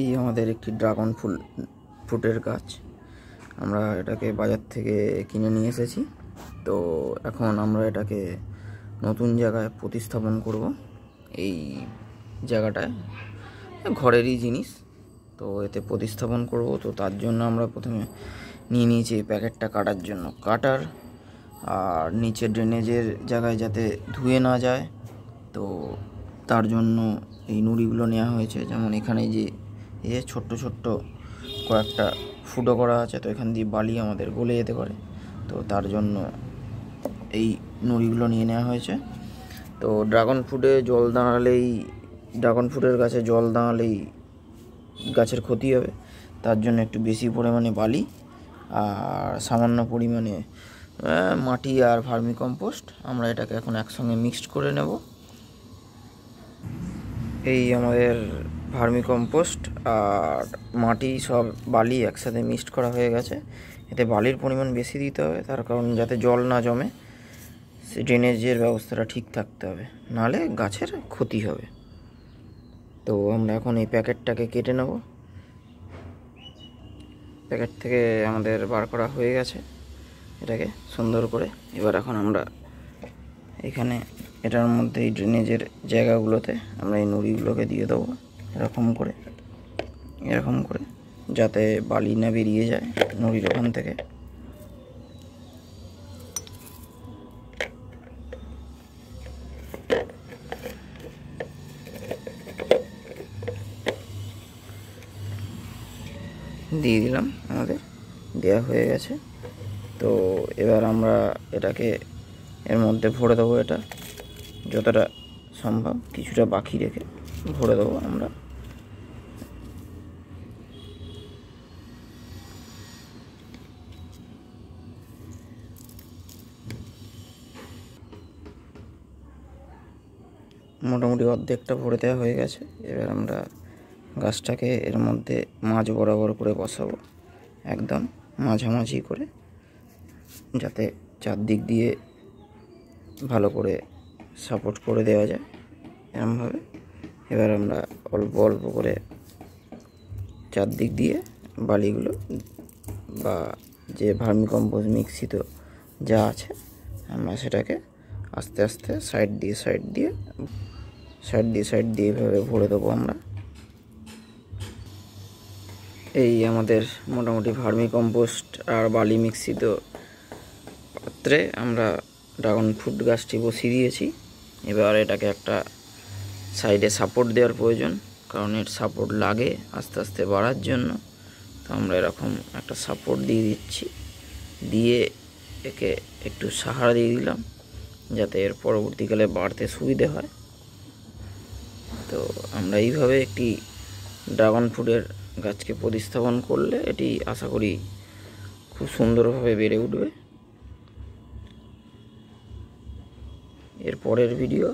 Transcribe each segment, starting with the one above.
এই আমাদের একটি ড্রাগন ফুল ফুটের গাছ আমরা এটাকে বাজার থেকে কিনে নিয়ে এসেছি তো এখন আমরা এটাকে নতুন জায়গায় প্রতিস্থাপন করব এই জায়গাটায় ঘরেরই জিনিস তো এতে প্রতিস্থাপন করব তো তার জন্য আমরা প্রথমে নিয়ে নিয়েছি এই প্যাকেটটা কাটার জন্য কাটার আর নিচে ড্রেনেজের জায়গায় যাতে ধুয়ে না যায় তো তার জন্য এই নুড়িগুলো নেওয়া হয়েছে যেমন এখানে যে এই যে ছোট্ট ছোট্ট কয়েকটা ফুটো করা আছে তো এখান দিয়ে বালি আমাদের গলে যেতে পারে তো তার জন্য এই নুড়িগুলো নিয়ে নেওয়া হয়েছে তো ড্রাগন ফ্রুটে জল দাঁড়ালেই ড্রাগন ফ্রুটের গাছে জল দাঁড়ালেই গাছের ক্ষতি হবে তার জন্য একটু বেশি পরিমাণে বালি আর সামান্য পরিমাণে মাটি আর ফার্মি কম্পোস্ট আমরা এটাকে এখন একসঙ্গে মিক্সড করে নেব এই আমাদের ভার্মিকম্পোস্ট আর মাটি সব বালি একসাথে মিক্সড করা হয়ে গেছে এতে বালির পরিমাণ বেশি দিতে হবে তার কারণ যাতে জল না জমে সে ড্রেনেজের ব্যবস্থাটা ঠিক থাকতে হবে নাহলে গাছের ক্ষতি হবে তো আমরা এখন এই প্যাকেটটাকে কেটে নেব প্যাকেট থেকে আমাদের বার করা হয়ে গেছে এটাকে সুন্দর করে এবার এখন আমরা এখানে এটার মধ্যে এই ড্রেনেজের জায়গাগুলোতে আমরা এই নুড়িগুলোকে দিয়ে দেবো এরকম করে এরকম করে যাতে বালি না বেরিয়ে যায় নড়ির ওখান থেকে দিয়ে দিলাম আমাদের দেয়া হয়ে গেছে তো এবার আমরা এটাকে এর মধ্যে ভরে দেবো এটা যতটা সম্ভব কিছুটা বাকি রেখে ভরে দেবো আমরা মোটামুটি অর্ধেকটা ভরে দেওয়া হয়ে গেছে এবার আমরা গাছটাকে এর মধ্যে মাঝ বরাবর করে বসাবো একদম মাঝামাঝি করে যাতে চারদিক দিয়ে ভালো করে সাপোর্ট করে দেওয়া যায় এরমভাবে এবার আমরা অল্প অল্প করে চারদিক দিয়ে বালিগুলো বা যে ভার্মিকম্পোজ মিক্সিত যা আছে আমরা সেটাকে আস্তে আস্তে সাইড দিয়ে সাইড দিয়ে সাইড দিয়ে সাইড দিয়ে এভাবে ভরে দেবো আমরা এই আমাদের মোটামুটি ভার্মি কম্পোস্ট আর বালি মিক্সিত পাত্রে আমরা ড্রাগন ফ্রুট গাছটি বসিয়ে দিয়েছি এবার এটাকে একটা সাইডে সাপোর্ট দেওয়ার প্রয়োজন কারণ এর সাপোর্ট লাগে আস্তে আস্তে বাড়ার জন্য তো আমরা এরকম একটা সাপোর্ট দিয়ে দিচ্ছি দিয়ে একে একটু সাহারা দিয়ে দিলাম যাতে এর পরবর্তীকালে বাড়তে সুবিধে হয় তো আমরা এইভাবে একটি ড্রাগন ফ্রুটের গাছকে প্রতিস্থাপন করলে এটি আশা করি খুব সুন্দরভাবে বেড়ে উঠবে এর পরের ভিডিও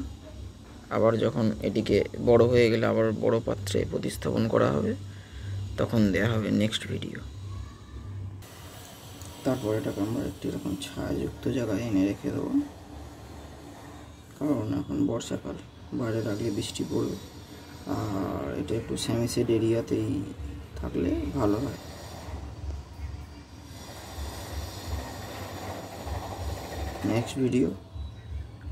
আবার যখন এটিকে বড় হয়ে গেলে আবার বড় পাত্রে প্রতিস্থাপন করা হবে তখন দেয়া হবে নেক্সট ভিডিও তারপর এটাকে আমরা একটি এরকম ছায়াযুক্ত জায়গায় এনে রেখে দেবো কারণ এখন বর্ষাকাল বাইরে রাখলে বৃষ্টি পড়বে আর এটা একটু স্যামিসেড এরিয়াতেই থাকলে ভালো হয় নেক্সট ভিডিও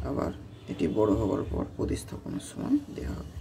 আবার এটি বড় হওয়ার পর প্রতিস্থাপনের সময় দেওয়া হবে